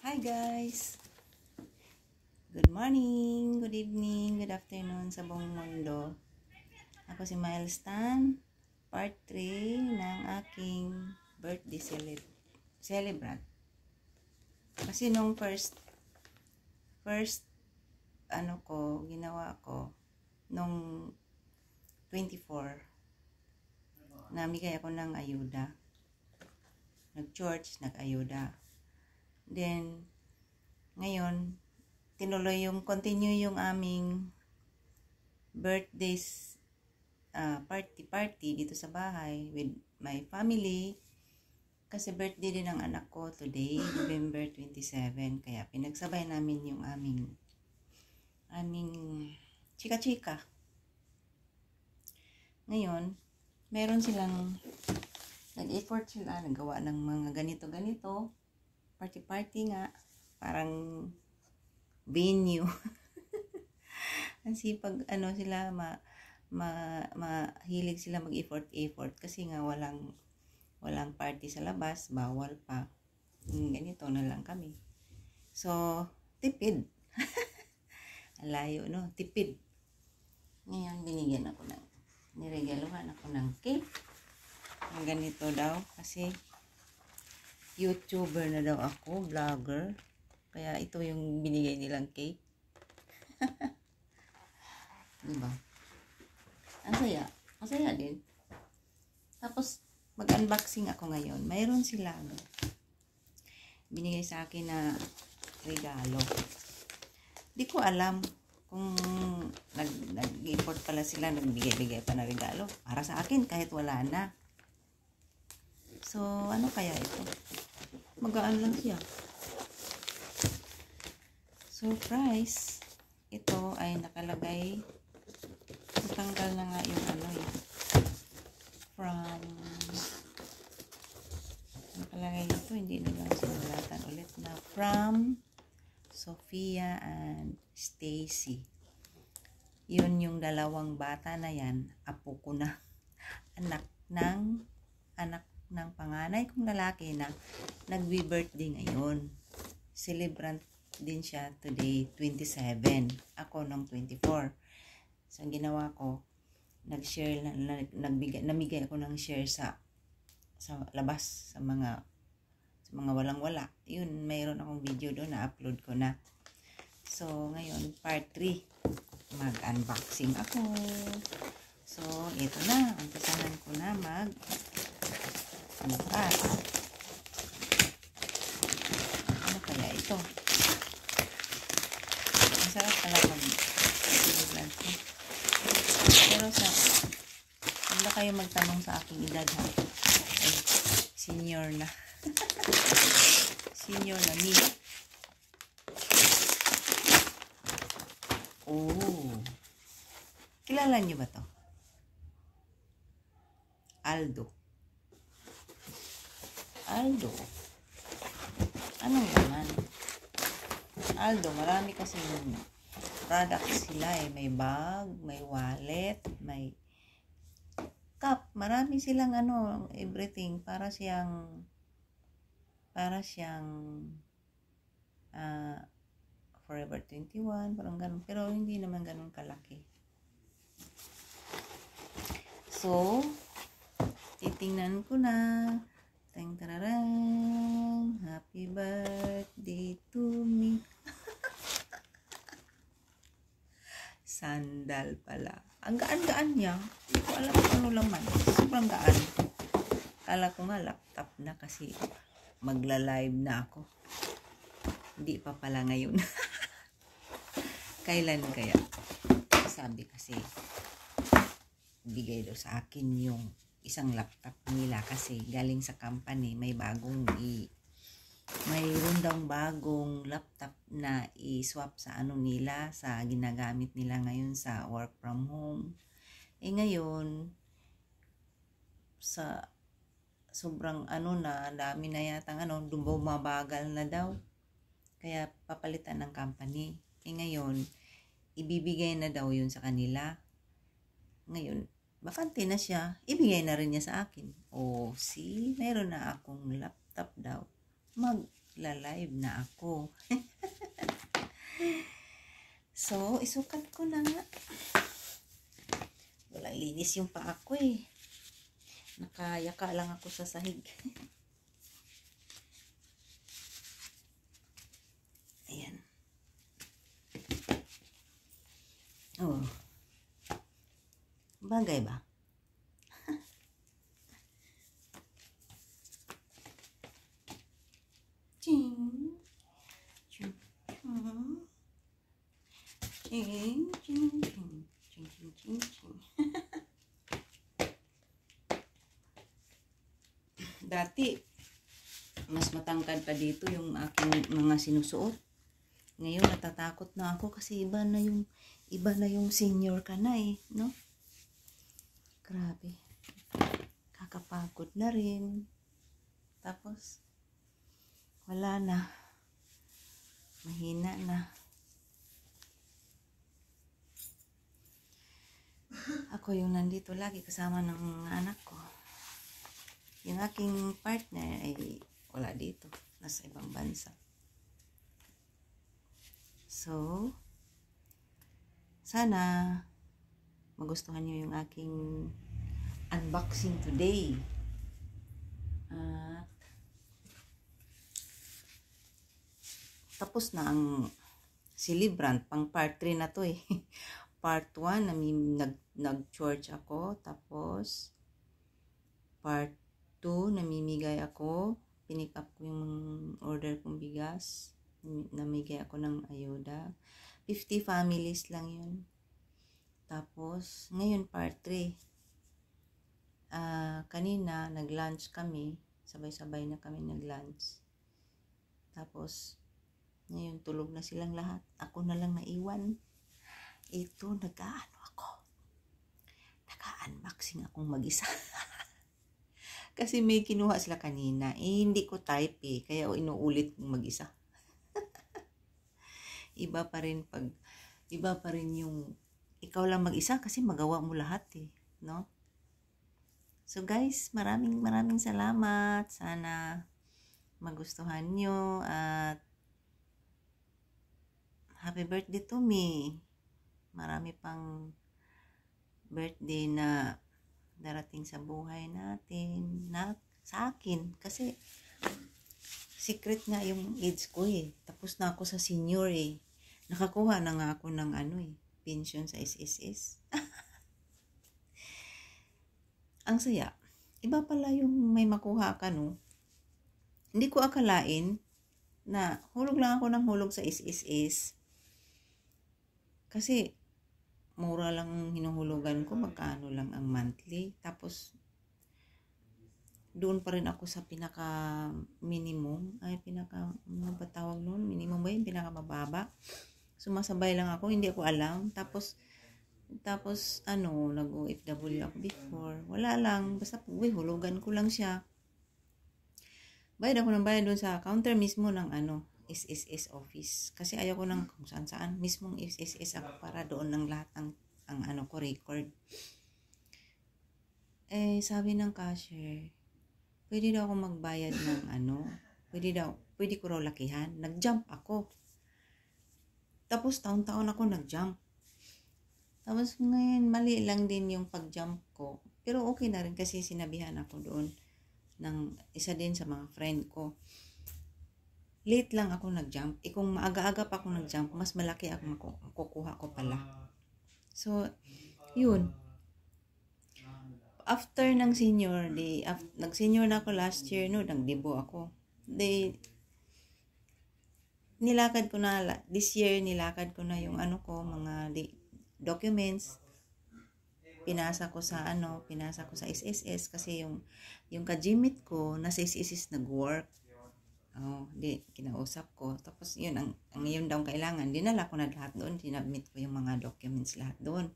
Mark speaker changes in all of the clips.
Speaker 1: Hi guys! Good morning, good evening, good afternoon sa buong mundo. Ako si Miles Tan, part 3 ng aking birthday celeb celebrant. Kasi nung first, first, ano ko, ginawa ko, nung 24, namigay ako ng ayuda. Nag-church, nag-ayuda Then, ngayon, tinuloy yung, continue yung aming birthdays uh, party party dito sa bahay with my family kasi birthday din ng anak ko today November 27 kaya pinagsabay namin yung aming aming chika chika ngayon meron silang nag-effort sila nagawa ng mga ganito ganito Party-party nga. Parang venue. Kasi pag ano sila, ma, ma, mahilig sila mag-effort-effort kasi nga walang, walang party sa labas, bawal pa. Ganito na lang kami. So, tipid. Ang layo, no? Tipid. Ngayon, binigyan ako ng, niregaluhan ako ng cake. Ang ganito daw kasi YouTuber na daw ako, vlogger. Kaya ito yung binigay nilang cake. diba? Ang saya. Ang saya din. Tapos, mag-unboxing ako ngayon. Mayroon sila, binigay sa akin na regalo. Di ko alam kung nag-import nag pala sila, nagbigay-bigay pa na regalo. Para sa akin, kahit wala na. So, ano kaya ito? magaan lang siya. Surprise! Ito ay nakalagay natanggal na nga yung ano yun. Eh, from nakalagay ito, hindi na lang sinulatan ulit na from Sofia and Stacy. Yun yung dalawang bata na yan. Apo ko na. Anak ng anak ng panganay kong lalaki na nagbi-birthday ngayon. Celebrant din siya today, 27. Ako nung 24. So, ang ginawa ko, nag-share, nagbigay, namigay ako ng share sa sa labas, sa mga sa mga walang-wala. Yun, mayroon akong video doon na upload ko na. So, ngayon, part 3. Mag-unboxing ako. So, ito na. Umpisahan ko na mag Unbox. masarap pala pag Pero sa, wala na kayo magtanong sa aking edad ha. Ay, senior na. senior na me. Oh. Kilala niyo ba to? Aldo. Aldo. Anong naman? Aldo. Aldo, marami kasi products sila eh. May bag, may wallet, may cup. Marami silang ano, everything. Para siyang, para siyang, uh, Forever 21, parang ganun. Pero hindi naman ganun kalaki. So, titingnan ko na. Tang tararang. Happy birthday to me. Sandal pala. Ang gaan-gaan niya. Hindi ko alam kung ano laman. Sobrang gaan. Kala ko nga laptop na kasi magla-live na ako. Hindi pa pala ngayon. Kailan kaya? Sabi kasi bigay daw sa akin yung isang laptop nila kasi galing sa company may bagong mayroon daw bagong laptop na i-swap sa ano nila, sa ginagamit nila ngayon sa work from home. Eh ngayon, sa sobrang ano na, dami na yata ano, mabagal na daw. Kaya papalitan ng company. Eh ngayon, ibibigay na daw yun sa kanila. Ngayon, bakante na siya, ibigay na rin niya sa akin. Oh, see, meron na akong laptop daw magla-live na ako. so, isukat ko na nga. Walang linis yung paa ko eh. Nakayaka lang ako sa sahig. Ayan. Oh. Bagay ba? Ching, ching, ching. Ching, ching, ching, ching. Dati, mas matangkad pa dito yung aking mga sinusuot. Ngayon, natatakot na ako kasi iba na yung, iba na yung senior ka na eh, no? Grabe. Kakapagod na rin. Tapos, wala na. Mahina na. ako yung nandito lagi kasama ng anak ko. Yung aking partner ay wala dito. Nasa ibang bansa. So, sana magustuhan nyo yung aking unboxing today. At tapos na ang si pang part 3 na to eh. part 1, nag, nag-church ako. Tapos, part 2, namimigay ako. Pinick up ko yung order kong bigas. Namigay ako ng ayuda. 50 families lang yun. Tapos, ngayon part 3. Uh, ah, kanina, nag-lunch kami. Sabay-sabay na kami nag-lunch. Tapos, ngayon tulog na silang lahat. Ako na lang naiwan. Ito, nag-ano ako. Nag-unboxing akong mag-isa. Kasi may kinuha sila kanina. Eh, hindi ko type eh. Kaya inuulit kong mag-isa. iba pa rin pag, iba pa rin yung ikaw lang mag-isa kasi magawa mo lahat eh. No? So guys, maraming maraming salamat. Sana magustuhan nyo at happy birthday to me marami pang birthday na darating sa buhay natin, na, sa akin. Kasi, secret nga yung age ko eh. Tapos na ako sa senior eh. Nakakuha na nga ako ng ano eh, pension sa SSS. Ang saya. Iba pala yung may makuha ka no. Hindi ko akalain na hulog lang ako ng hulog sa SSS. Kasi mura lang hinuhulugan ko, magkano lang ang monthly. Tapos, doon pa rin ako sa pinaka minimum, ay pinaka, ano ba tawag noon? Minimum ba yun? Pinaka mababa. Sumasabay lang ako, hindi ako alam. Tapos, tapos, ano, nag-OFW ako before. Wala lang, basta uwi, hulugan ko lang siya. Bayad ako ng bayad doon sa counter mismo ng ano, SSS office. Kasi ayaw ko nang kung saan saan. Mismong SSS ako para doon ng lahat ang, ang ano ko record. Eh, sabi ng cashier, pwede daw ako magbayad ng ano, pwede daw, pwede ko raw lakihan. Nag-jump ako. Tapos taon-taon ako nag-jump. Tapos ngayon, mali lang din yung pag-jump ko. Pero okay na rin kasi sinabihan ako doon ng isa din sa mga friend ko late lang ako nag-jump. Eh kung maaga-aga pa ako nag-jump, mas malaki ang makukuha ko pala. So, yun. After ng senior day, after, nag-senior na ako last year, no, nang debo ako. They, nilakad ko na, this year, nilakad ko na yung ano ko, mga di, documents. Pinasa ko sa ano, pinasa ko sa SSS kasi yung, yung kajimit ko, na sa SSS nag-work. Oh, di, kinausap ko. Tapos yun, ang, ang yun daw kailangan. Dinala ko na lahat doon. sinubmit ko yung mga documents lahat doon.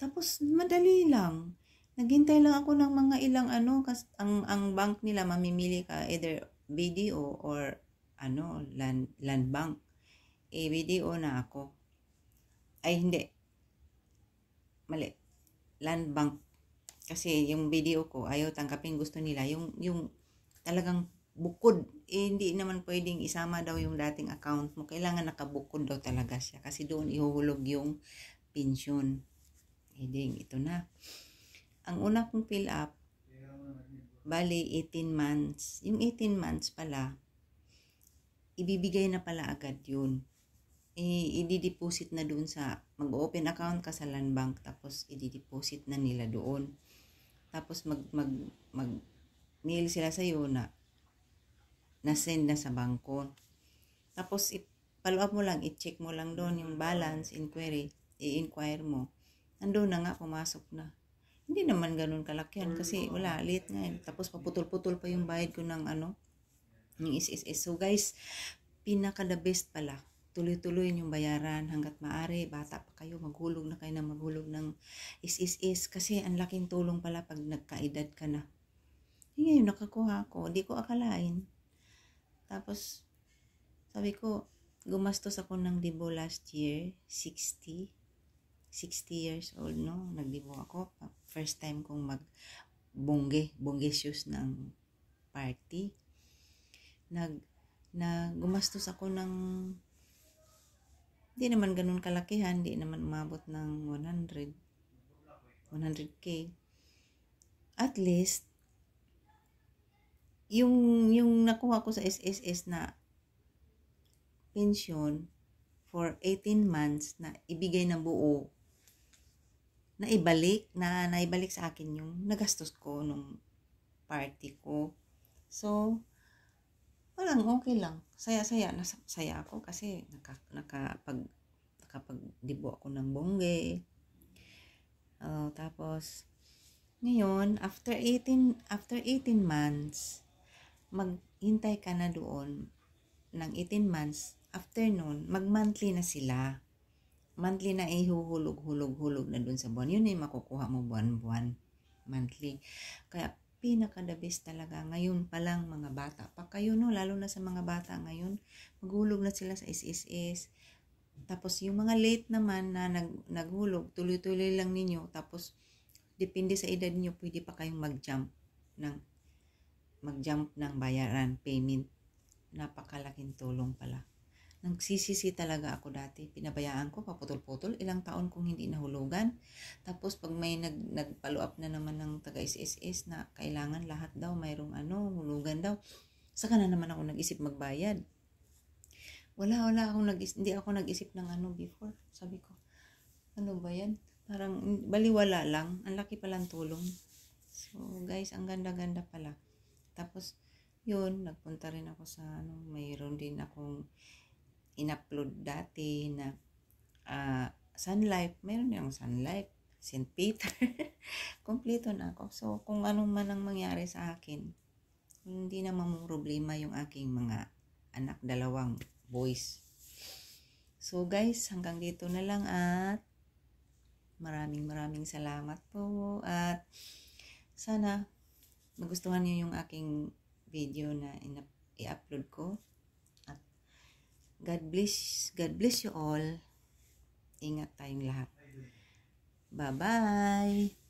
Speaker 1: Tapos, madali lang. Naghintay lang ako ng mga ilang ano. kasi ang, ang bank nila, mamimili ka either BDO or ano, land, land bank. Eh, BDO na ako. Ay, hindi. Mali. Land bank. Kasi yung BDO ko, ayaw tangkapin gusto nila. Yung, yung talagang bukod, eh, hindi naman pwedeng isama daw yung dating account mo. Kailangan nakabukod daw talaga siya kasi doon ihuhulog yung pension. Hindi, eh, ito na. Ang una kong fill up, bali 18 months. Yung 18 months pala, ibibigay na pala agad yun. I- eh, i-deposit na doon sa, mag-open account ka sa land bank, tapos i-deposit na nila doon. Tapos mag, mag, mag, mail sila sa iyo na na-send na sa bangko. Tapos, follow mo lang, i-check mo lang doon yung balance, inquiry, i-inquire mo. Nandun na nga, pumasok na. Hindi naman ganun kalaki kasi wala, late nga. Tapos, paputol-putol pa yung bayad ko ng ano, yung SSS. So, guys, pinaka-the best pala. Tuloy-tuloy yung bayaran hanggat maari. Bata pa kayo, maghulog na kayo na maghulog ng SSS. Kasi ang laking tulong pala pag nagkaedad ka na. Ngayon, nakakuha ko. Hindi ko akalain. Tapos, sabi ko, gumastos ako ng dibo last year, 60. 60 years old, no? Nagdibo ako. First time kong mag bungge, bongge shoes ng party. Nag, na gumastos ako ng hindi naman ganun kalakihan, hindi naman umabot ng 100, 100k. At least, yung yung nakuha ko sa SSS na pension for 18 months na ibigay na buo na ibalik na naibalik sa akin yung nagastos ko nung party ko. So, walang okay lang. Saya-saya. na saya ako kasi naka, nakapag, nakapag-dibo ako ng bongge. Uh, tapos, ngayon, after 18, after 18 months, maghintay ka na doon ng 18 months, after noon, mag-monthly na sila. Monthly na ihuhulog-hulog-hulog na doon sa buwan. Yun ay makukuha mo buwan-buwan. Monthly. Kaya pinaka-the best talaga ngayon pa lang mga bata. Pa kayo no, lalo na sa mga bata ngayon, maghulog na sila sa SSS. Tapos yung mga late naman na nag, naghulog, tuloy-tuloy lang ninyo. Tapos, depende sa edad niyo pwede pa kayong mag-jump ng mag-jump ng bayaran, payment. Napakalaking tulong pala. Nagsisisi talaga ako dati. Pinabayaan ko, paputol-putol. Ilang taon kong hindi nahulugan. Tapos pag may nag, nag up na naman ng taga-SSS na kailangan lahat daw, mayroong ano, hulugan daw. Saka na naman ako nag-isip magbayad. Wala, wala ako nag hindi ako nag-isip ng ano before. Sabi ko, ano ba yan? Parang baliwala lang. Ang laki palang tulong. So guys, ang ganda-ganda pala. Tapos, yun, nagpunta rin ako sa, ano, mayroon din akong in-upload dati na uh, Sun Life. Meron yung Sun Life, St. Peter. Kompleto na ako. So, kung anong man ang mangyari sa akin, hindi na problema yung aking mga anak, dalawang boys. So, guys, hanggang dito na lang at maraming maraming salamat po at sana magustuhan niyo yung aking video na i-upload ko. At God bless, God bless you all. Ingat tayong lahat. Bye-bye!